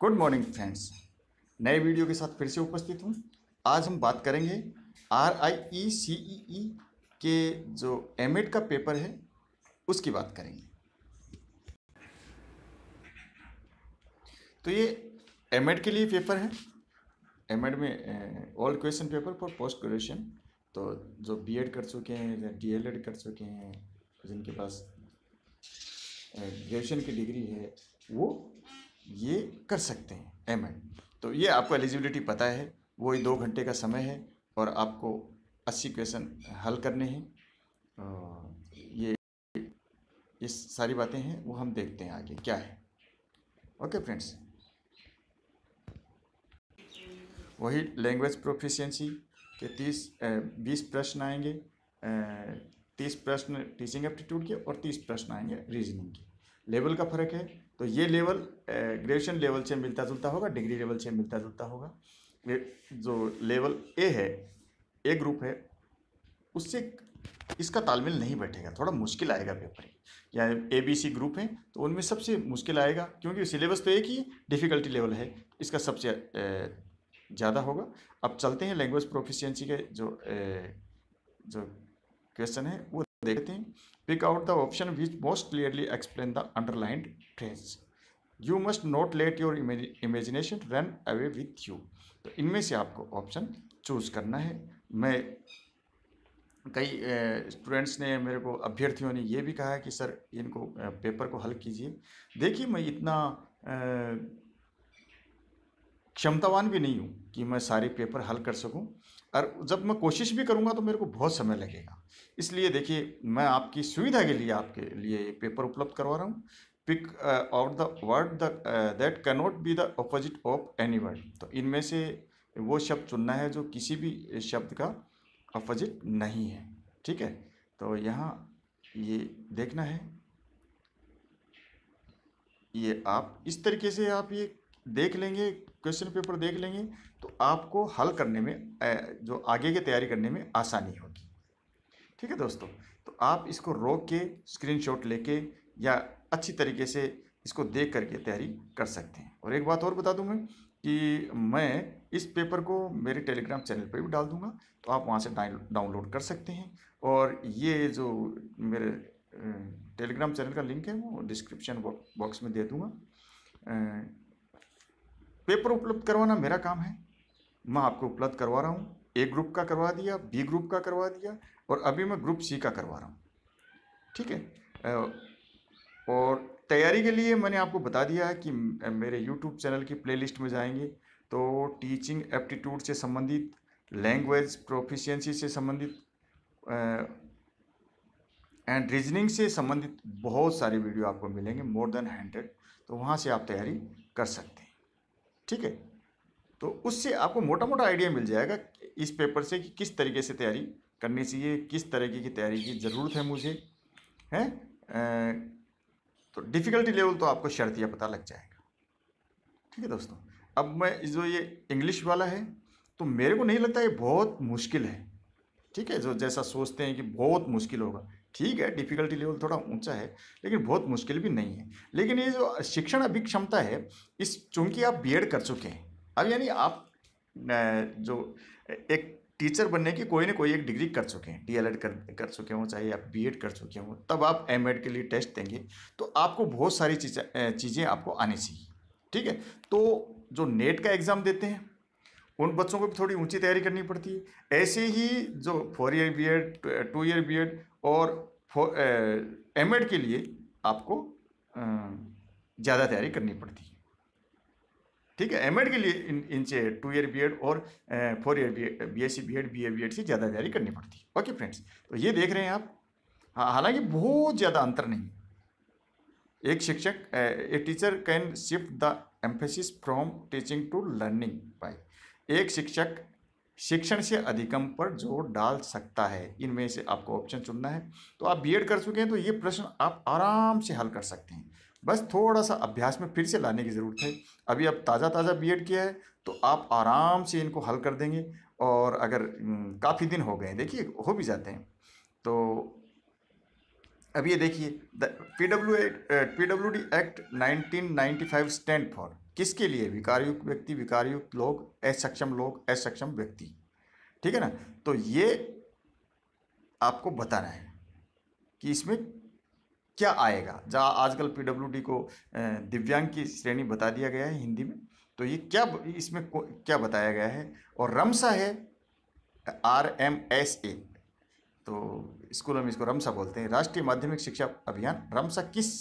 good morning friends नए video के साथ फिर से उपस्थित हूँ आज हम बात करेंगे आर आई ई सी ई ई के जो एम एड e का पेपर है उसकी बात करेंगे तो ये एम एड e के लिए पेपर है एम एड e में all question paper for post graduation तो जो बी एड कर चुके हैं या डी एल एड कर चुके हैं जिनके पास ग्रेजुएशन की डिग्री है वो ये कर सकते हैं एम तो ये आपको एलिजिबिलिटी पता है वही दो घंटे का समय है और आपको अस्सी क्वेश्चन हल करने हैं ये ये सारी बातें हैं वो हम देखते हैं आगे क्या है ओके फ्रेंड्स वही लैंग्वेज प्रोफिशिएंसी के तीस बीस प्रश्न आएंगे तीस प्रश्न टीचिंग एप्टीट्यूड के और तीस प्रश्न आएंगे रीजनिंग के लेवल का फर्क है तो ये लेवल ग्रेजुएशन लेवल से मिलता जुलता होगा डिग्री लेवल से मिलता जुलता होगा जो लेवल ए है ए ग्रुप है उससे इसका तालमेल नहीं बैठेगा थोड़ा मुश्किल आएगा पेपर या ए बी सी ग्रुप है तो उनमें सबसे मुश्किल आएगा क्योंकि सिलेबस तो एक ही डिफ़िकल्टी लेवल है इसका सबसे ज़्यादा होगा अब चलते हैं लैंग्वेज प्रोफिशिएंसी के जो ए, जो क्वेश्चन है वो देखते हैं pick out the option which most clearly explain the underlined trends you must not let your imagination run away with you तो इनमें से आपको ऑप्शन चूज करना है मैं कई स्टूडेंट्स ने मेरे को अभ्यर्थियों ने ये भी कहा है कि सर इनको पेपर को हल कीजिए देखिए मैं इतना क्षमतावान भी नहीं हूँ कि मैं सारे पेपर हल कर सकूँ और जब मैं कोशिश भी करूँगा तो मेरे को बहुत समय लगेगा इसलिए देखिए मैं आपकी सुविधा के लिए आपके लिए ये पेपर उपलब्ध करवा रहा हूँ pick out the word the that cannot be the opposite of any word तो इनमें से वो शब्द चुनना है जो किसी भी शब्द का अपोजिट नहीं है ठीक है तो यहाँ ये देखना है ये आप इस तरीके से आप ये देख लेंगे क्वेश्चन पेपर देख लेंगे तो आपको हल करने में जो आगे की तैयारी करने में आसानी होगी ठीक है दोस्तों तो आप इसको रोक के स्क्रीनशॉट लेके या अच्छी तरीके से इसको देख करके तैयारी कर सकते हैं और एक बात और बता दूँगा मैं कि मैं इस पेपर को मेरे टेलीग्राम चैनल पर भी डाल दूँगा तो आप वहाँ से डाउनलोड कर सकते हैं और ये जो मेरे टेलीग्राम चैनल का लिंक है वो डिस्क्रिप्शन बॉक्स में दे दूँगा पेपर उपलब्ध करवाना मेरा काम है मैं आपको उपलब्ध करवा रहा हूँ ए ग्रुप का करवा दिया बी ग्रुप का करवा दिया और अभी मैं ग्रुप सी का करवा रहा हूँ ठीक है और तैयारी के लिए मैंने आपको बता दिया है कि मेरे यूट्यूब चैनल की प्लेलिस्ट में जाएंगे तो टीचिंग एप्टीट्यूड से संबंधित लैंग्वेज प्रोफिशियंसी से संबंधित एंड रीजनिंग से संबंधित बहुत सारे वीडियो आपको मिलेंगे मोर देन हंड्रेड तो वहाँ से आप तैयारी कर सकते ठीक है तो उससे आपको मोटा मोटा आइडिया मिल जाएगा इस पेपर से कि किस तरीके से तैयारी करनी चाहिए किस तरीके की तैयारी की ज़रूरत है मुझे हैं तो डिफ़िकल्टी लेवल तो आपको शर्तियाँ पता लग जाएगा ठीक है दोस्तों अब मैं जो ये इंग्लिश वाला है तो मेरे को नहीं लगता ये बहुत मुश्किल है ठीक है जो जैसा सोचते हैं कि बहुत मुश्किल होगा ठीक है डिफ़िकल्टी लेवल थोड़ा ऊंचा है लेकिन बहुत मुश्किल भी नहीं है लेकिन ये जो शिक्षण अभी क्षमता है इस चूंकि आप बी कर चुके हैं अब यानी आप जो एक टीचर बनने की कोई ना कोई एक डिग्री कर चुके हैं डी कर कर चुके हों चाहे आप बी कर चुके हों तब आप एम के लिए टेस्ट देंगे तो आपको बहुत सारी चीज़ें चीज़ें आपको आनी चाहिए ठीक है तो जो नेट का एग्ज़ाम देते हैं उन बच्चों को भी थोड़ी ऊंची तैयारी करनी पड़ती है ऐसे ही जो four year B Ed two year B Ed और एम एड के लिए आपको ज़्यादा तैयारी करनी पड़ती है ठीक है एम एड के लिए इन इनसे टू ईयर बी एड और four year B Sc B Ed B A B Ed एड से ज़्यादा तैयारी करनी पड़ती है ओके फ्रेंड्स तो ये देख रहे हैं आप हाँ हालांकि बहुत ज़्यादा अंतर नहीं है एक शिक्षक a teacher can shift the emphasis from teaching to learning by एक शिक्षक शिक्षण से अधिकम पर जोर डाल सकता है इनमें से आपको ऑप्शन चुनना है तो आप बीएड कर चुके हैं तो ये प्रश्न आप आराम से हल कर सकते हैं बस थोड़ा सा अभ्यास में फिर से लाने की ज़रूरत है अभी आप ताज़ा ताज़ा बीएड किया है तो आप आराम से इनको हल कर देंगे और अगर काफ़ी दिन हो गए देखिए हो भी जाते हैं तो अब ये देखिए P W P W D act five stand for किसके लिए विकारयुक्त व्यक्ति विकारयुक्त लोग असक्षम लोग असक्षम व्यक्ति ठीक है ना तो ये आपको बताना है कि इसमें क्या आएगा जहाँ आजकल पीडब्ल्यूडी को दिव्यांग की श्रेणी बता दिया गया है हिंदी में तो ये क्या इसमें क्या बताया गया है और रमसा है आर एम एस ए तो स्कूलों में इसको रमसा बोलते हैं राष्ट्रीय माध्यमिक शिक्षा अभियान रमसा किस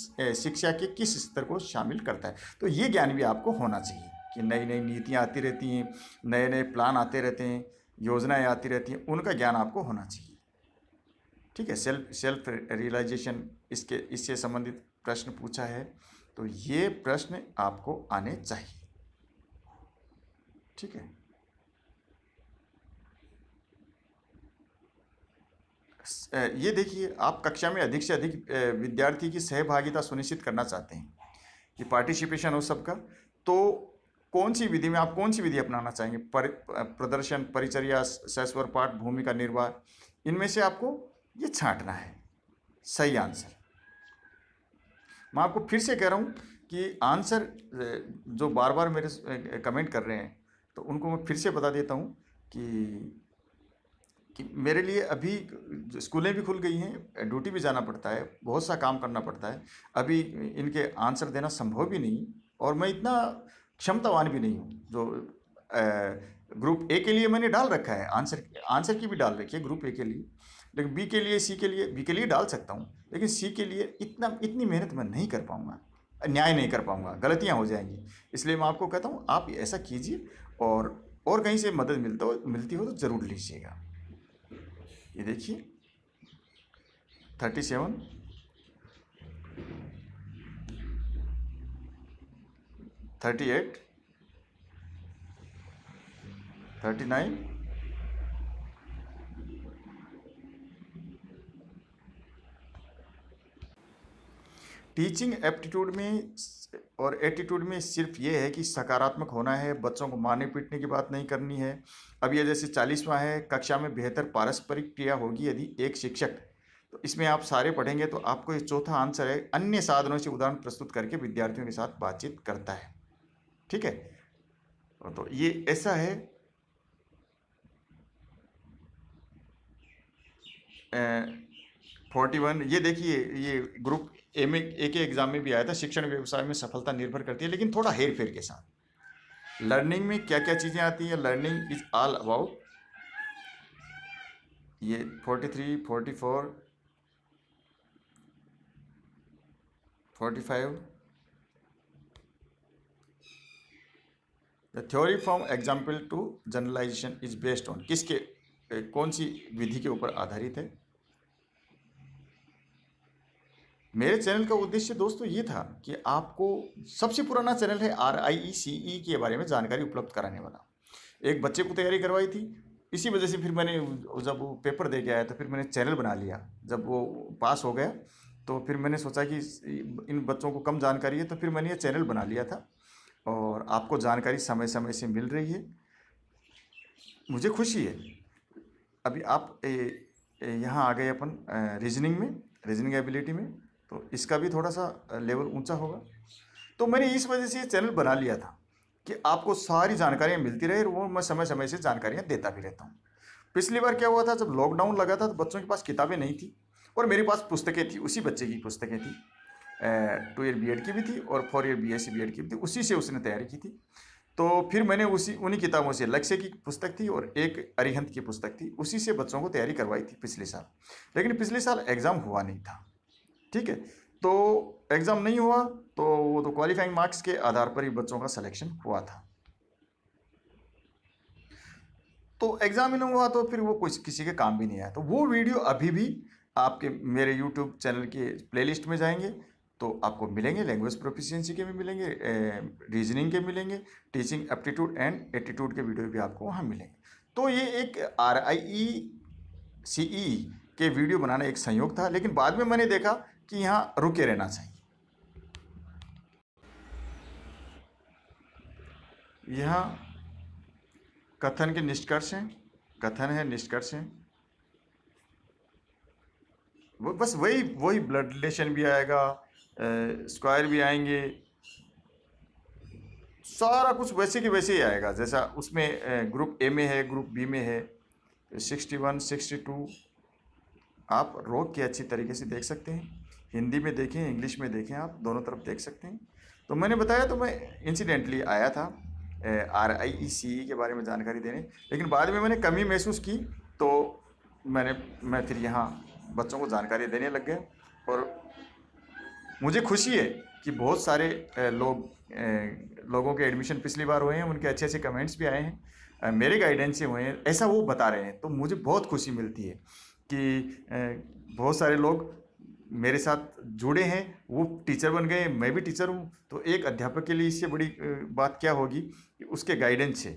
शिक्षा के किस स्तर को शामिल करता है तो ये ज्ञान भी आपको होना चाहिए कि नई नई नीतियाँ आती रहती हैं नए नए प्लान आते रहते हैं योजनाएँ आती रहती हैं उनका ज्ञान आपको होना चाहिए ठीक है सेल्फ सेल्फ रियलाइजेशन इसके इससे संबंधित प्रश्न पूछा है तो ये प्रश्न आपको आने चाहिए ठीक है ये देखिए आप कक्षा में अधिक से अधिक विद्यार्थी की सहभागिता सुनिश्चित करना चाहते हैं कि पार्टिसिपेशन हो सबका तो कौन सी विधि में आप कौन सी विधि अपनाना चाहेंगे पर, प्रदर्शन परिचर्या सस्वर पाठ भूमिका निर्वाह इनमें से आपको ये छांटना है सही आंसर मैं आपको फिर से कह रहा हूँ कि आंसर जो बार बार मेरे कमेंट कर रहे हैं तो उनको मैं फिर से बता देता हूँ कि कि मेरे लिए अभी स्कूलें भी खुल गई हैं ड्यूटी भी जाना पड़ता है बहुत सा काम करना पड़ता है अभी इनके आंसर देना संभव भी नहीं और मैं इतना क्षमतावान भी नहीं हूँ जो ग्रुप ए के लिए मैंने डाल रखा है आंसर आंसर की भी डाल रखी है ग्रुप ए के लिए लेकिन बी के लिए सी के लिए बी के लिए डाल सकता हूँ लेकिन सी के लिए इतना इतनी मेहनत मैं नहीं कर पाऊँगा न्याय नहीं कर पाऊँगा गलतियाँ हो जाएंगी इसलिए मैं आपको कहता हूँ आप ऐसा कीजिए और और कहीं से मदद मिलता हो मिलती हो तो ज़रूर लीजिएगा ये देखिए thirty seven thirty eight thirty nine teaching aptitude में और एटीट्यूड में सिर्फ ये है कि सकारात्मक होना है बच्चों को मारने पीटने की बात नहीं करनी है अब ये जैसे चालीसवां है कक्षा में बेहतर पारस्परिक क्रिया होगी यदि एक शिक्षक तो इसमें आप सारे पढ़ेंगे तो आपको ये चौथा आंसर है अन्य साधनों से उदाहरण प्रस्तुत करके विद्यार्थियों के साथ बातचीत करता है ठीक है तो ये ऐसा है फोर्टी वन ये देखिए ये ग्रुप एम ए के एग्ज़ाम में भी आया था शिक्षण व्यवसाय में सफलता निर्भर करती है लेकिन थोड़ा हेर फेर के साथ लर्निंग में क्या क्या चीज़ें आती हैं लर्निंग इज ऑल अबाउट ये forty three forty four forty five the theory from example to generalization is based on किसके कौन सी विधि के ऊपर आधारित है मेरे चैनल का उद्देश्य दोस्तों ये था कि आपको सबसे पुराना चैनल है आर आई ई सी ई के बारे में जानकारी उपलब्ध कराने वाला एक बच्चे को तैयारी करवाई थी इसी वजह से फिर मैंने जब वो पेपर दे के आया तो फिर मैंने चैनल बना लिया जब वो पास हो गया तो फिर मैंने सोचा कि इन बच्चों को कम जानकारी है तो फिर मैंने ये चैनल बना लिया था और आपको जानकारी समय समय से मिल रही है मुझे खुशी है अभी आप यहाँ आ गए अपन रीजनिंग में रीजनिंग एबिलिटी में तो इसका भी थोड़ा सा लेवल ऊंचा होगा तो मैंने इस वजह से ये चैनल बना लिया था कि आपको सारी जानकारियाँ मिलती रहे और वो मैं समय समय से जानकारियाँ देता भी रहता हूँ पिछली बार क्या हुआ था जब लॉकडाउन लगा था तो बच्चों के पास किताबें नहीं थी और मेरे पास पुस्तकें थी उसी बच्चे की पुस्तकें थी टू ईयर बी की भी थी और फोर ईयर बी एस सी की भी थी उसी से उसने तैयारी की थी तो फिर मैंने उसी उन्हीं किताबों से लक्ष्य की पुस्तक थी और एक अरिहंत की पुस्तक थी उसी से बच्चों को तैयारी करवाई थी पिछले साल लेकिन पिछले साल एग्ज़ाम हुआ नहीं था ठीक है तो एग्ज़ाम नहीं हुआ तो वो तो क्वालिफाइंग मार्क्स के आधार पर ही बच्चों का सिलेक्शन हुआ था तो एग्ज़ाम ही नहीं हुआ तो फिर वो कुछ किसी के काम भी नहीं आया तो वो वीडियो अभी भी आपके मेरे यूट्यूब चैनल के प्लेलिस्ट में जाएंगे तो आपको मिलेंगे लैंग्वेज प्रोफिशियंसी के भी मिलेंगे रीजनिंग के मिलेंगे टीचिंग एप्टीट्यूड एंड एटीट्यूड के वीडियो भी आपको वहाँ मिलेंगे तो ये एक आर आई ई सी ई के वीडियो बनाना एक संयोग था लेकिन बाद में मैंने देखा कि यहाँ रुके रहना चाहिए यहाँ कथन के निष्कर्ष हैं कथन है निष्कर्ष हैं बस वही वही ब्लड रिलेशन भी आएगा स्क्वायर भी आएंगे सारा कुछ वैसे के वैसे ही आएगा जैसा उसमें ग्रुप ए में है ग्रुप बी में है सिक्सटी वन सिक्सटी टू आप रोग के अच्छी तरीके से देख सकते हैं हिंदी में देखें इंग्लिश में देखें आप दोनों तरफ देख सकते हैं तो मैंने बताया तो मैं इंसिडेंटली आया था आर आई ई सी के बारे में जानकारी देने लेकिन बाद में मैंने कमी महसूस की तो मैंने मैं फिर यहाँ बच्चों को जानकारी देने लग गया और मुझे खुशी है कि बहुत सारे लोग लोगों के एडमिशन पिछली बार हुए हैं उनके अच्छे अच्छे कमेंट्स भी आए हैं मेरे गाइडेंस से हुए हैं ऐसा वो बता रहे हैं तो मुझे बहुत खुशी मिलती है कि बहुत सारे लोग मेरे साथ जुड़े हैं वो टीचर बन गए मैं भी टीचर हूँ तो एक अध्यापक के लिए इससे बड़ी बात क्या होगी कि उसके गाइडेंस से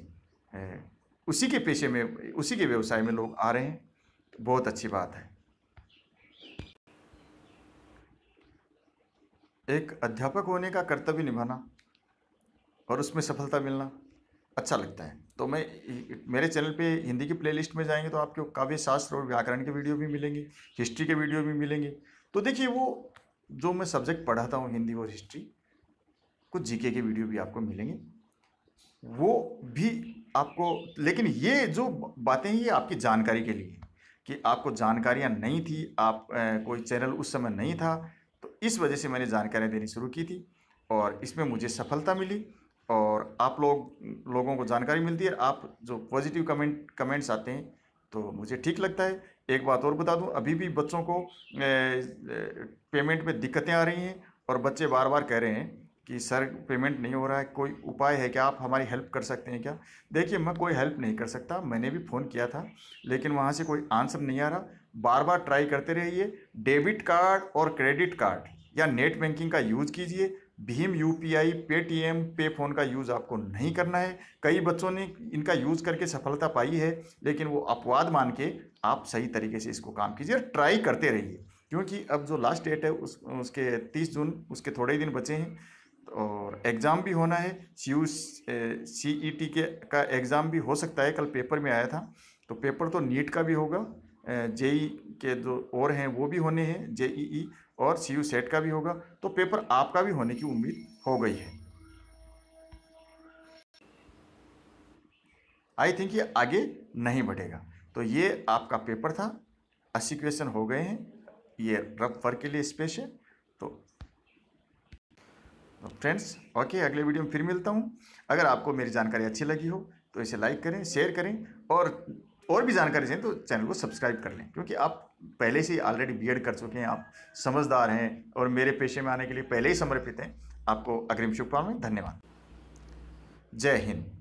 उसी के पेशे में उसी के व्यवसाय में लोग आ रहे हैं तो बहुत अच्छी बात है एक अध्यापक होने का कर्तव्य निभाना और उसमें सफलता मिलना अच्छा लगता है तो मैं मेरे चैनल पे हिंदी की प्लेलिस्ट में जाएंगे तो आपको काव्य शास्त्र और व्याकरण के वीडियो भी मिलेंगे हिस्ट्री के वीडियो भी मिलेंगे तो देखिए वो जो मैं सब्जेक्ट पढ़ाता हूँ हिंदी और हिस्ट्री कुछ जीके के वीडियो भी आपको मिलेंगे वो भी आपको लेकिन ये जो बातें ये आपकी जानकारी के लिए कि आपको जानकारियाँ नहीं थी आप ए, कोई चैनल उस समय नहीं था तो इस वजह से मैंने जानकारियाँ देनी शुरू की थी और इसमें मुझे सफलता मिली और आप लोग लोगों को जानकारी मिलती है आप जो पॉजिटिव कमेंट कमेंट्स आते हैं तो मुझे ठीक लगता है एक बात और बता दूं अभी भी बच्चों को पेमेंट में दिक्कतें आ रही हैं और बच्चे बार बार कह रहे हैं कि सर पेमेंट नहीं हो रहा है कोई उपाय है क्या आप हमारी हेल्प कर सकते हैं क्या देखिए मैं कोई हेल्प नहीं कर सकता मैंने भी फ़ोन किया था लेकिन वहाँ से कोई आंसर नहीं आ रहा बार बार ट्राई करते रहिए डेबिट कार्ड और क्रेडिट कार्ड या नेट बैंकिंग का यूज़ कीजिए भीम U I Paytm pay phone का यूज़ आपको नहीं करना है कई बच्चों ने इनका यूज़ करके सफलता पाई है लेकिन वो अपवाद मान के आप सही तरीके से इसको काम कीजिए ट्राई करते रहिए क्योंकि अब जो लास्ट डेट है उस उसके तीस जून उसके थोड़े ही दिन बचे हैं और एग्ज़ाम भी होना है सी यू सी ई टी के का एग्ज़ाम भी हो सकता है कल पेपर में आया था तो पेपर तो नीट का भी होगा जेई के जो और हैं वो भी होने हैं जेईई और सी यू सेट का भी होगा तो पेपर आपका भी होने की उम्मीद हो गई है आई थिंक ये आगे नहीं बढ़ेगा तो ये आपका पेपर था अस्सी क्वेश्चन हो गए हैं ये रफ वर्क के लिए स्पेस है तो फ्रेंड्स ओके अगले वीडियो में फिर मिलता हूँ अगर आपको मेरी जानकारी अच्छी लगी हो तो इसे लाइक करें शेयर करें और और भी जानकारी चाहिए तो चैनल को सब्सक्राइब कर लें क्योंकि आप पहले से ही ऑलरेडी बी कर चुके हैं आप समझदार हैं और मेरे पेशे में आने के लिए पहले ही समर्पित हैं आपको अग्रिम शुभकामनाएं धन्यवाद जय हिंद